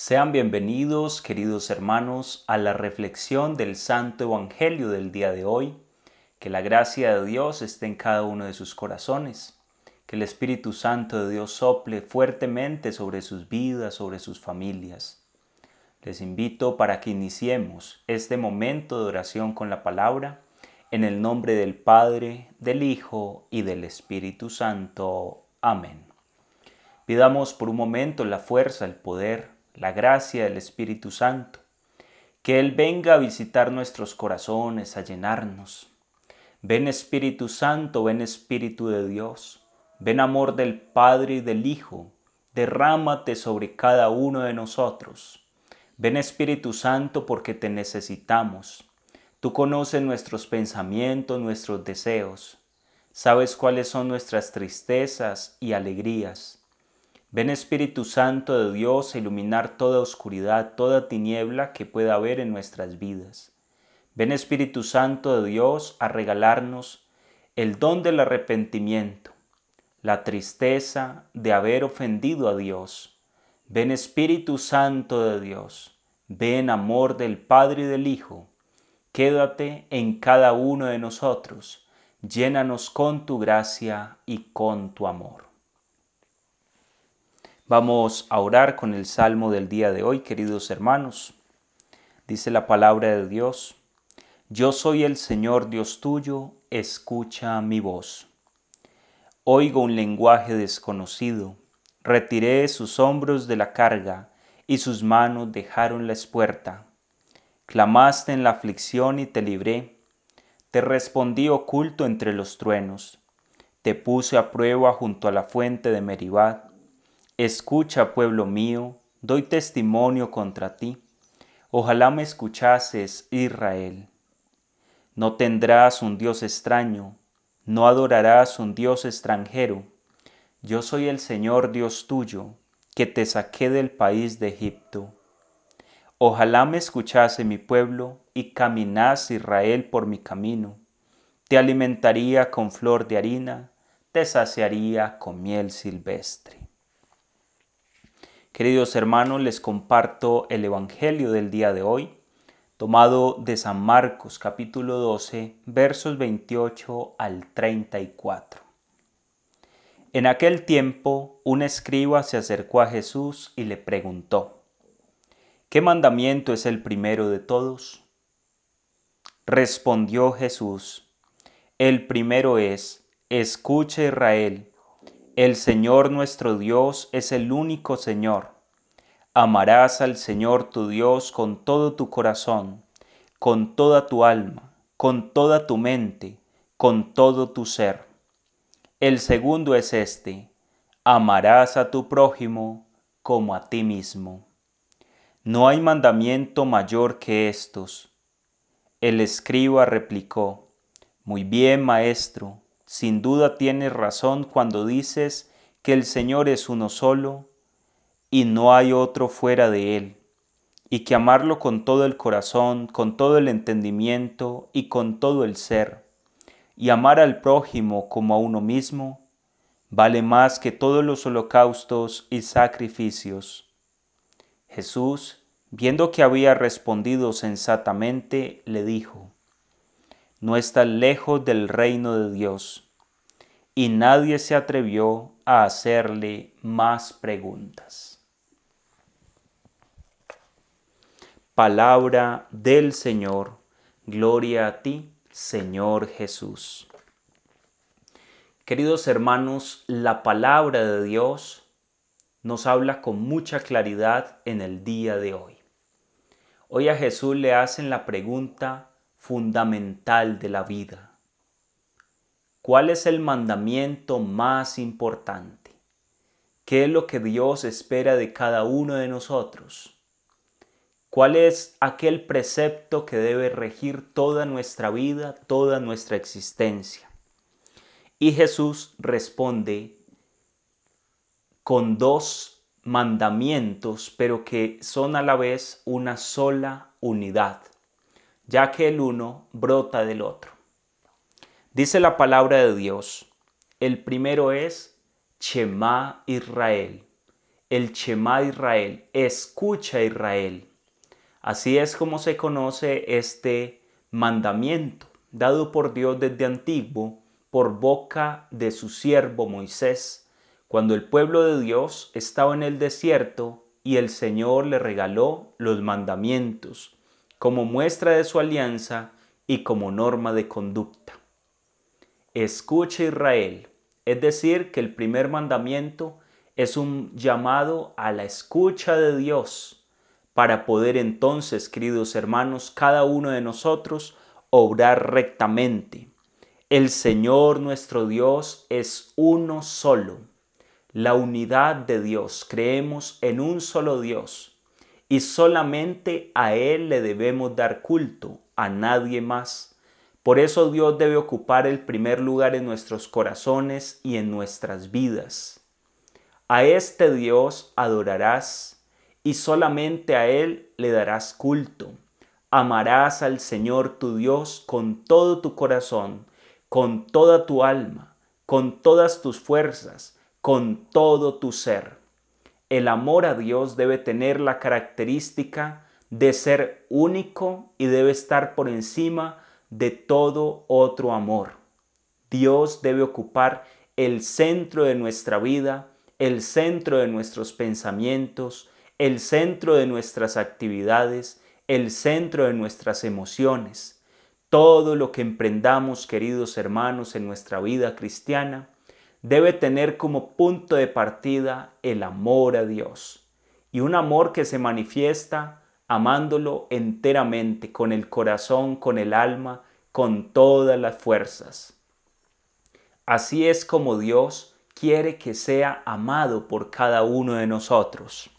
Sean bienvenidos, queridos hermanos, a la reflexión del Santo Evangelio del día de hoy. Que la gracia de Dios esté en cada uno de sus corazones. Que el Espíritu Santo de Dios sople fuertemente sobre sus vidas, sobre sus familias. Les invito para que iniciemos este momento de oración con la palabra, en el nombre del Padre, del Hijo y del Espíritu Santo. Amén. Pidamos por un momento la fuerza, el poder, la gracia del Espíritu Santo. Que Él venga a visitar nuestros corazones, a llenarnos. Ven Espíritu Santo, ven Espíritu de Dios, ven amor del Padre y del Hijo, derrámate sobre cada uno de nosotros. Ven Espíritu Santo porque te necesitamos. Tú conoces nuestros pensamientos, nuestros deseos. Sabes cuáles son nuestras tristezas y alegrías. Ven Espíritu Santo de Dios a iluminar toda oscuridad, toda tiniebla que pueda haber en nuestras vidas. Ven Espíritu Santo de Dios a regalarnos el don del arrepentimiento, la tristeza de haber ofendido a Dios. Ven Espíritu Santo de Dios, ven amor del Padre y del Hijo. Quédate en cada uno de nosotros, llénanos con tu gracia y con tu amor. Vamos a orar con el salmo del día de hoy, queridos hermanos. Dice la palabra de Dios, Yo soy el Señor Dios tuyo, escucha mi voz. Oigo un lenguaje desconocido, retiré sus hombros de la carga, y sus manos dejaron la espuerta. Clamaste en la aflicción y te libré. Te respondí oculto entre los truenos. Te puse a prueba junto a la fuente de Meribad Escucha, pueblo mío, doy testimonio contra ti. Ojalá me escuchases, Israel. No tendrás un Dios extraño, no adorarás un Dios extranjero. Yo soy el Señor Dios tuyo, que te saqué del país de Egipto. Ojalá me escuchase mi pueblo y caminás, Israel por mi camino. Te alimentaría con flor de harina, te saciaría con miel silvestre. Queridos hermanos, les comparto el Evangelio del día de hoy, tomado de San Marcos capítulo 12, versos 28 al 34. En aquel tiempo, un escriba se acercó a Jesús y le preguntó, ¿qué mandamiento es el primero de todos? Respondió Jesús, el primero es, escuche Israel, el Señor nuestro Dios es el único Señor. Amarás al Señor tu Dios con todo tu corazón, con toda tu alma, con toda tu mente, con todo tu ser. El segundo es este, amarás a tu prójimo como a ti mismo. No hay mandamiento mayor que estos. El escriba replicó, Muy bien, maestro, sin duda tienes razón cuando dices que el Señor es uno solo y no hay otro fuera de Él, y que amarlo con todo el corazón, con todo el entendimiento y con todo el ser, y amar al prójimo como a uno mismo, vale más que todos los holocaustos y sacrificios. Jesús, viendo que había respondido sensatamente, le dijo, no está lejos del reino de Dios. Y nadie se atrevió a hacerle más preguntas. Palabra del Señor, gloria a ti, Señor Jesús. Queridos hermanos, la palabra de Dios nos habla con mucha claridad en el día de hoy. Hoy a Jesús le hacen la pregunta, fundamental de la vida. ¿Cuál es el mandamiento más importante? ¿Qué es lo que Dios espera de cada uno de nosotros? ¿Cuál es aquel precepto que debe regir toda nuestra vida, toda nuestra existencia? Y Jesús responde con dos mandamientos, pero que son a la vez una sola unidad ya que el uno brota del otro. Dice la palabra de Dios, el primero es Chema Israel, el Chema Israel, escucha Israel. Así es como se conoce este mandamiento, dado por Dios desde antiguo por boca de su siervo Moisés, cuando el pueblo de Dios estaba en el desierto y el Señor le regaló los mandamientos como muestra de su alianza y como norma de conducta. Escucha Israel, es decir, que el primer mandamiento es un llamado a la escucha de Dios, para poder entonces, queridos hermanos, cada uno de nosotros obrar rectamente. El Señor nuestro Dios es uno solo. La unidad de Dios, creemos en un solo Dios y solamente a Él le debemos dar culto, a nadie más. Por eso Dios debe ocupar el primer lugar en nuestros corazones y en nuestras vidas. A este Dios adorarás y solamente a Él le darás culto. Amarás al Señor tu Dios con todo tu corazón, con toda tu alma, con todas tus fuerzas, con todo tu ser el amor a Dios debe tener la característica de ser único y debe estar por encima de todo otro amor. Dios debe ocupar el centro de nuestra vida, el centro de nuestros pensamientos, el centro de nuestras actividades, el centro de nuestras emociones. Todo lo que emprendamos, queridos hermanos, en nuestra vida cristiana, debe tener como punto de partida el amor a Dios y un amor que se manifiesta amándolo enteramente, con el corazón, con el alma, con todas las fuerzas. Así es como Dios quiere que sea amado por cada uno de nosotros.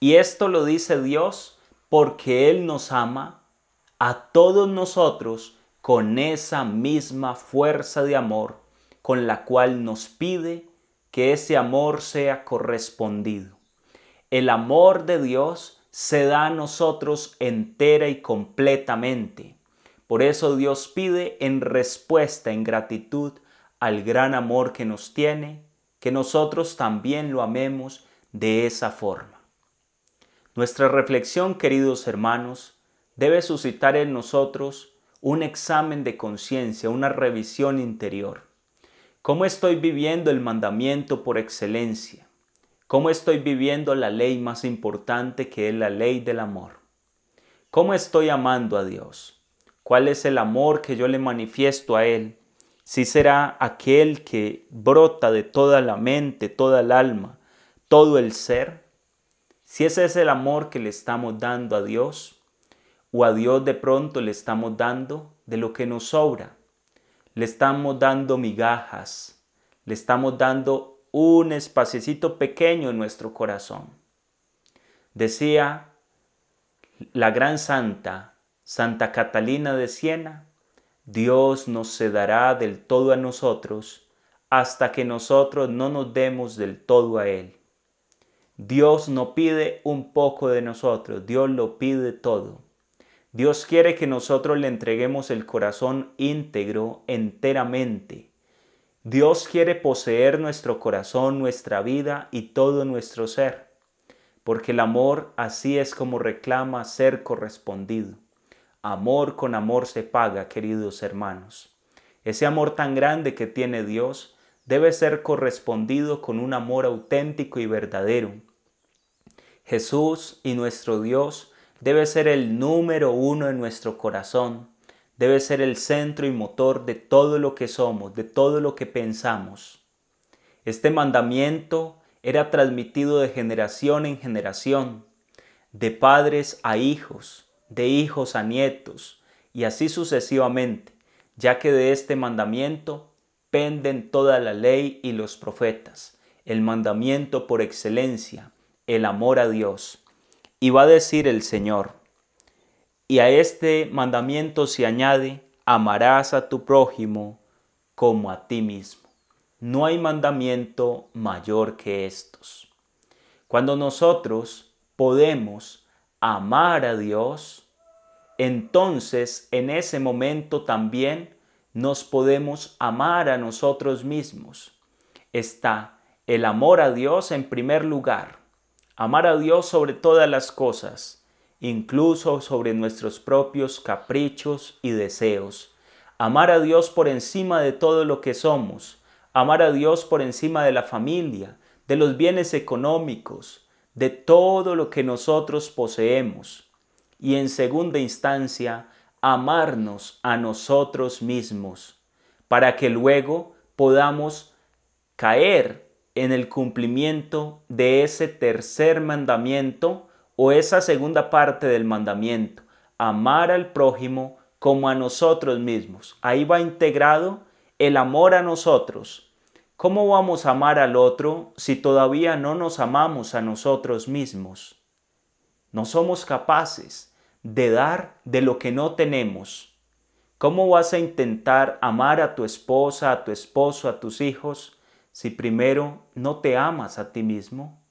Y esto lo dice Dios porque Él nos ama a todos nosotros con esa misma fuerza de amor con la cual nos pide que ese amor sea correspondido. El amor de Dios se da a nosotros entera y completamente. Por eso Dios pide en respuesta, en gratitud al gran amor que nos tiene, que nosotros también lo amemos de esa forma. Nuestra reflexión, queridos hermanos, debe suscitar en nosotros un examen de conciencia, una revisión interior. ¿Cómo estoy viviendo el mandamiento por excelencia? ¿Cómo estoy viviendo la ley más importante que es la ley del amor? ¿Cómo estoy amando a Dios? ¿Cuál es el amor que yo le manifiesto a Él? Si será aquel que brota de toda la mente, toda el alma, todo el ser. Si ese es el amor que le estamos dando a Dios, o a Dios de pronto le estamos dando de lo que nos sobra, le estamos dando migajas, le estamos dando un espacecito pequeño en nuestro corazón. Decía la gran santa, Santa Catalina de Siena, Dios nos se dará del todo a nosotros hasta que nosotros no nos demos del todo a Él. Dios no pide un poco de nosotros, Dios lo pide todo. Dios quiere que nosotros le entreguemos el corazón íntegro enteramente. Dios quiere poseer nuestro corazón, nuestra vida y todo nuestro ser, porque el amor así es como reclama ser correspondido. Amor con amor se paga, queridos hermanos. Ese amor tan grande que tiene Dios debe ser correspondido con un amor auténtico y verdadero. Jesús y nuestro Dios debe ser el número uno en nuestro corazón, debe ser el centro y motor de todo lo que somos, de todo lo que pensamos. Este mandamiento era transmitido de generación en generación, de padres a hijos, de hijos a nietos, y así sucesivamente, ya que de este mandamiento penden toda la ley y los profetas, el mandamiento por excelencia, el amor a Dios. Y va a decir el Señor, y a este mandamiento se añade, amarás a tu prójimo como a ti mismo. No hay mandamiento mayor que estos. Cuando nosotros podemos amar a Dios, entonces en ese momento también nos podemos amar a nosotros mismos. Está el amor a Dios en primer lugar amar a Dios sobre todas las cosas, incluso sobre nuestros propios caprichos y deseos. Amar a Dios por encima de todo lo que somos, amar a Dios por encima de la familia, de los bienes económicos, de todo lo que nosotros poseemos. Y en segunda instancia, amarnos a nosotros mismos, para que luego podamos caer en el cumplimiento de ese tercer mandamiento o esa segunda parte del mandamiento, amar al prójimo como a nosotros mismos. Ahí va integrado el amor a nosotros. ¿Cómo vamos a amar al otro si todavía no nos amamos a nosotros mismos? No somos capaces de dar de lo que no tenemos. ¿Cómo vas a intentar amar a tu esposa, a tu esposo, a tus hijos si primero no te amas a ti mismo?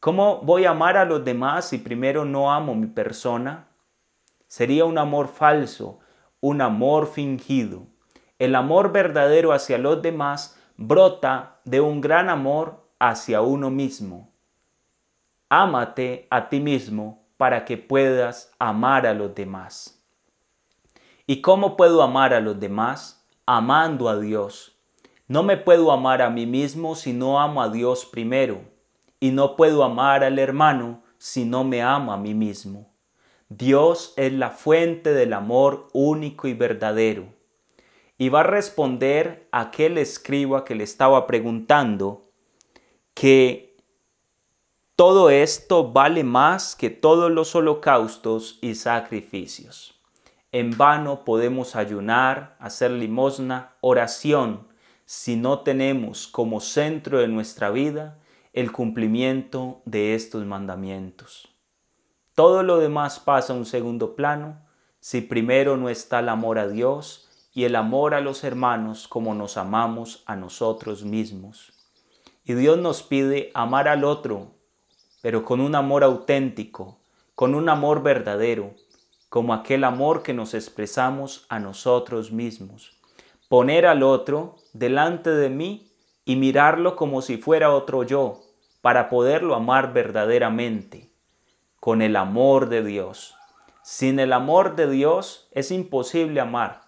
¿Cómo voy a amar a los demás si primero no amo mi persona? Sería un amor falso, un amor fingido. El amor verdadero hacia los demás brota de un gran amor hacia uno mismo. Ámate a ti mismo para que puedas amar a los demás. ¿Y cómo puedo amar a los demás? Amando a Dios. No me puedo amar a mí mismo si no amo a Dios primero, y no puedo amar al hermano si no me amo a mí mismo. Dios es la fuente del amor único y verdadero. Y va a responder aquel escriba que le estaba preguntando que todo esto vale más que todos los holocaustos y sacrificios. En vano podemos ayunar, hacer limosna, oración, si no tenemos como centro de nuestra vida el cumplimiento de estos mandamientos. Todo lo demás pasa a un segundo plano si primero no está el amor a Dios y el amor a los hermanos como nos amamos a nosotros mismos. Y Dios nos pide amar al otro, pero con un amor auténtico, con un amor verdadero, como aquel amor que nos expresamos a nosotros mismos poner al otro delante de mí y mirarlo como si fuera otro yo, para poderlo amar verdaderamente, con el amor de Dios. Sin el amor de Dios es imposible amar.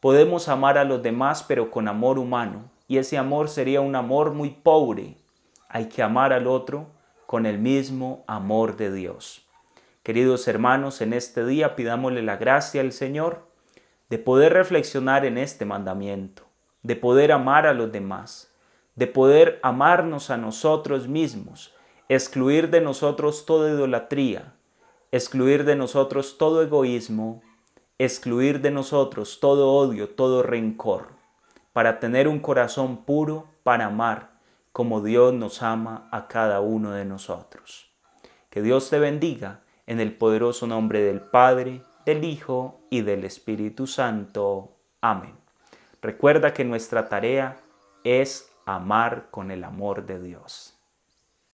Podemos amar a los demás, pero con amor humano, y ese amor sería un amor muy pobre. Hay que amar al otro con el mismo amor de Dios. Queridos hermanos, en este día pidámosle la gracia al Señor de poder reflexionar en este mandamiento, de poder amar a los demás, de poder amarnos a nosotros mismos, excluir de nosotros toda idolatría, excluir de nosotros todo egoísmo, excluir de nosotros todo odio, todo rencor, para tener un corazón puro para amar como Dios nos ama a cada uno de nosotros. Que Dios te bendiga en el poderoso nombre del Padre, del Hijo y del Espíritu Santo. Amén. Recuerda que nuestra tarea es amar con el amor de Dios.